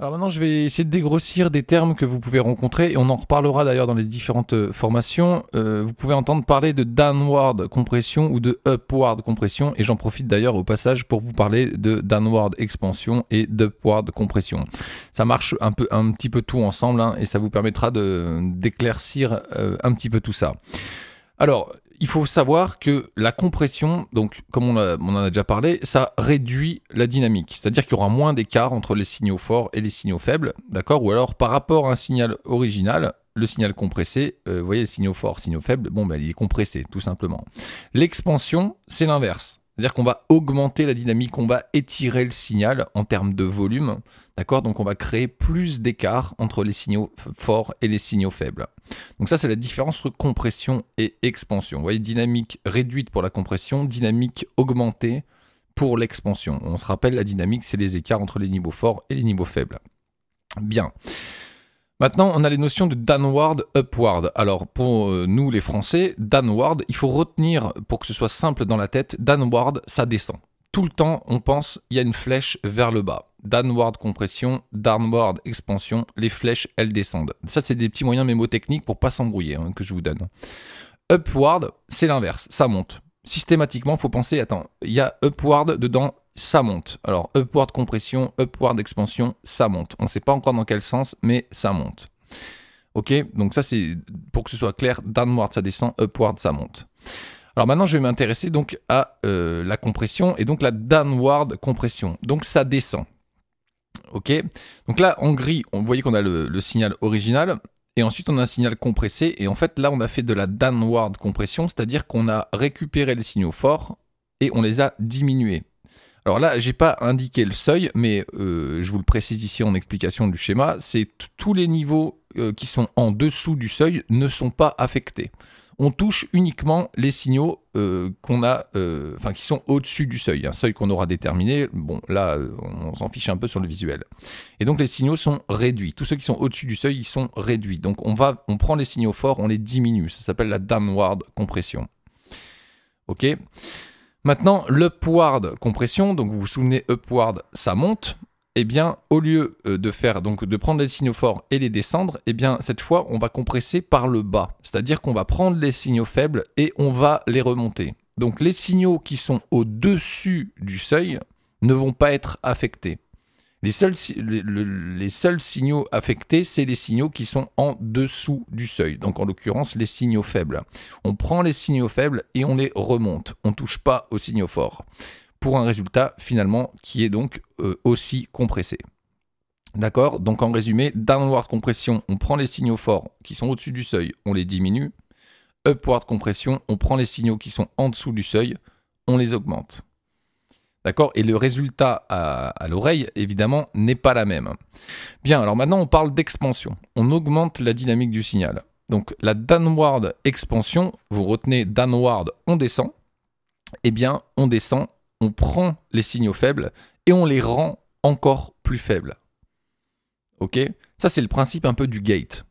Alors maintenant, je vais essayer de dégrossir des termes que vous pouvez rencontrer, et on en reparlera d'ailleurs dans les différentes euh, formations. Euh, vous pouvez entendre parler de downward compression ou de upward compression, et j'en profite d'ailleurs au passage pour vous parler de downward expansion et d'upward compression. Ça marche un, peu, un petit peu tout ensemble, hein, et ça vous permettra d'éclaircir euh, un petit peu tout ça. Alors, il faut savoir que la compression, donc comme on, en a déjà parlé, ça réduit la dynamique. C'est-à-dire qu'il y aura moins d'écart entre les signaux forts et les signaux faibles, d'accord Ou alors par rapport à un signal original, le signal compressé, euh, vous voyez, les signaux forts signaux faible, bon, ben, il est compressé, tout simplement. L'expansion, c'est l'inverse. C'est-à-dire qu'on va augmenter la dynamique, on va étirer le signal en termes de volume, d'accord Donc on va créer plus d'écart entre les signaux forts et les signaux faibles. Donc ça c'est la différence entre compression et expansion. Vous voyez, dynamique réduite pour la compression, dynamique augmentée pour l'expansion. On se rappelle, la dynamique c'est les écarts entre les niveaux forts et les niveaux faibles. Bien. Maintenant, on a les notions de downward, upward. Alors, pour euh, nous, les Français, downward, il faut retenir, pour que ce soit simple dans la tête, downward, ça descend. Tout le temps, on pense, il y a une flèche vers le bas. Downward compression, downward expansion, les flèches, elles descendent. Ça, c'est des petits moyens mémotechniques pour pas s'embrouiller hein, que je vous donne. Upward, c'est l'inverse, ça monte. Systématiquement, faut penser, attends, il y a upward dedans, ça monte. Alors, upward compression, upward expansion, ça monte. On ne sait pas encore dans quel sens, mais ça monte. Ok, donc ça c'est pour que ce soit clair, downward ça descend, upward ça monte. Alors maintenant je vais m'intéresser donc à euh, la compression et donc la downward compression. Donc ça descend. Ok, donc là en gris, on voyait qu'on a le signal original et ensuite on a un signal compressé et en fait là on a fait de la downward compression, c'est-à-dire qu'on a récupéré les signaux forts et on les a diminués. Alors là, j'ai pas indiqué le seuil, mais euh, je vous le précise ici en explication du schéma, c'est tous les niveaux euh, qui sont en dessous du seuil ne sont pas affectés. On touche uniquement les signaux euh, qu'on a, enfin qui sont au-dessus du seuil, un seuil qu'on aura déterminé. Bon, là, on s'en fiche un peu sur le visuel. Et donc les signaux sont réduits. Tous ceux qui sont au-dessus du seuil, ils sont réduits. Donc on va, on prend les signaux forts, on les diminue. Ça s'appelle la downward compression. Ok. Maintenant, l'upward compression, donc vous vous souvenez, e upward, ça monte. Eh bien, au lieu euh, de faire donc de prendre les signaux forts et les descendre, eh bien cette fois, on va compresser par le bas, c'est-à-dire qu'on va prendre les signaux faibles et on va les remonter. Donc les signaux qui sont au-dessus du seuil ne vont pas être affectés. Les seuls, signaux affectés, c'est les signaux qui sont en dessous du seuil, donc en l'occurrence les signaux faibles. On prend les signaux faibles et on les remonte, on ne touche pas aux signaux forts, pour un résultat finalement qui est donc euh, aussi compressé. D'accord Donc en résumé, downward compression, on prend les signaux forts qui sont au-dessus du seuil, on les diminue. Upward compression, on prend les signaux qui sont en dessous du seuil, on les augmente. D'accord Et le résultat à, l'oreille, évidemment, n'est pas la même. Bien, alors maintenant, on parle d'expansion. On augmente la dynamique du signal. Donc, la downward expansion, vous retenez downward, on descend. Eh bien, on descend, on prend les signaux faibles et on les rend encore plus faibles. Ok Ça, c'est le principe un peu du gate.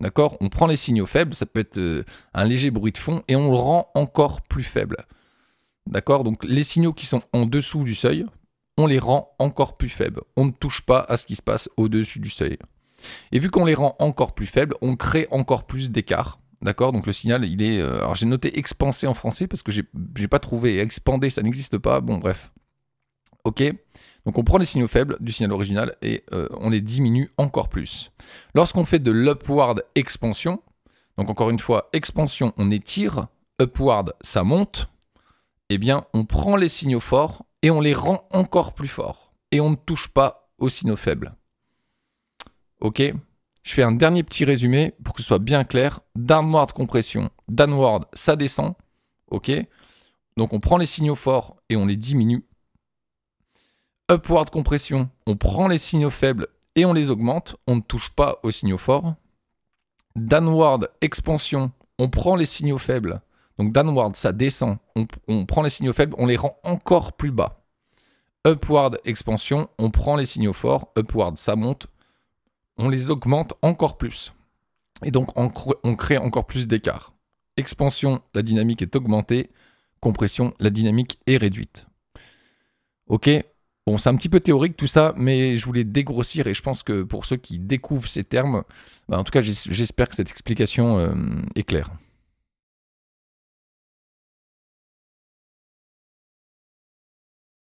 D'accord On prend les signaux faibles, ça peut être euh, un léger bruit de fond, et on le rend encore plus faible. D'accord Donc les signaux qui sont en dessous du seuil, on les rend encore plus faibles. On ne touche pas à ce qui se passe au-dessus du seuil. Et vu qu'on les rend encore plus faibles, on crée encore plus d'écart. D'accord Donc le signal, il est. Euh, alors j'ai noté expansé en français parce que j'ai pas trouvé. Expandé, ça n'existe pas. Bon, bref. Ok Donc on prend les signaux faibles du signal original et euh, on les diminue encore plus. Lorsqu'on fait de l'upward expansion, donc encore une fois, expansion, on étire. Upward, ça monte eh bien, on prend les signaux forts et on les rend encore plus forts. Et on ne touche pas aux signaux faibles. Ok Je fais un dernier petit résumé pour que ce soit bien clair. Downward compression, downward, ça descend. Ok Donc on prend les signaux forts et on les diminue. Upward compression, on prend les signaux faibles et on les augmente. On ne touche pas aux signaux forts. Downward expansion, on prend les signaux faibles donc downward, ça descend. On, prend les signaux faibles, on les rend encore plus bas. Upward, expansion, on prend les signaux forts. Upward, ça monte. On les augmente encore plus. Et donc on, crée encore plus d'écart. Expansion, la dynamique est augmentée. Compression, la dynamique est réduite. Ok Bon, c'est un petit peu théorique tout ça, mais je voulais dégrossir et je pense que pour ceux qui découvrent ces termes, bah, en tout cas, j'espère que cette explication euh, est claire.